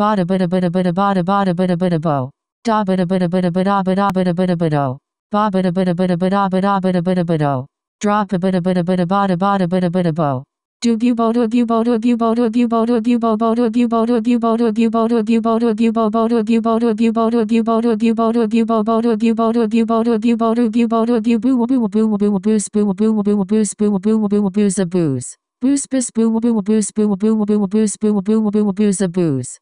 Bada bada bada bada bada bada bada bada bo. Da bada bada bada bada bada bada bada bada Ba bada bada bada bada bada bada bada bada Drop a bada bada bada bada bada bada bada bo. Do bu bo do bu bo do bu bo do bu bo do bu bo bo do bu bo do bu bo do bu bo do bu bo do bu bo bo do bu bo do bu bo do bu bo do bu bo do bu bo bo do bu bo do bu bo do bu bo do bu bo do bu bu bu bu bu bu bu spoo bu bu bu bu spoo bu bu bu bu bu booze. Booze booze boo boo boo boo boo boo boo boo boo boo boo boo boo boo boo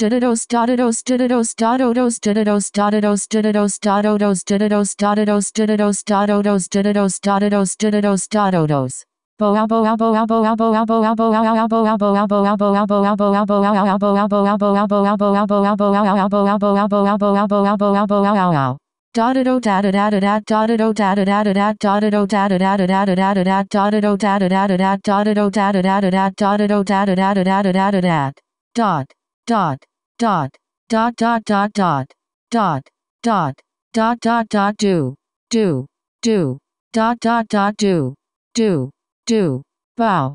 dididos dididos dididos da dididos dididos dididos da dididos dididos dididos da da da da da dot dot dot dot dot dot dot dot dot dot dot dot do do do dot dot dot do do do bow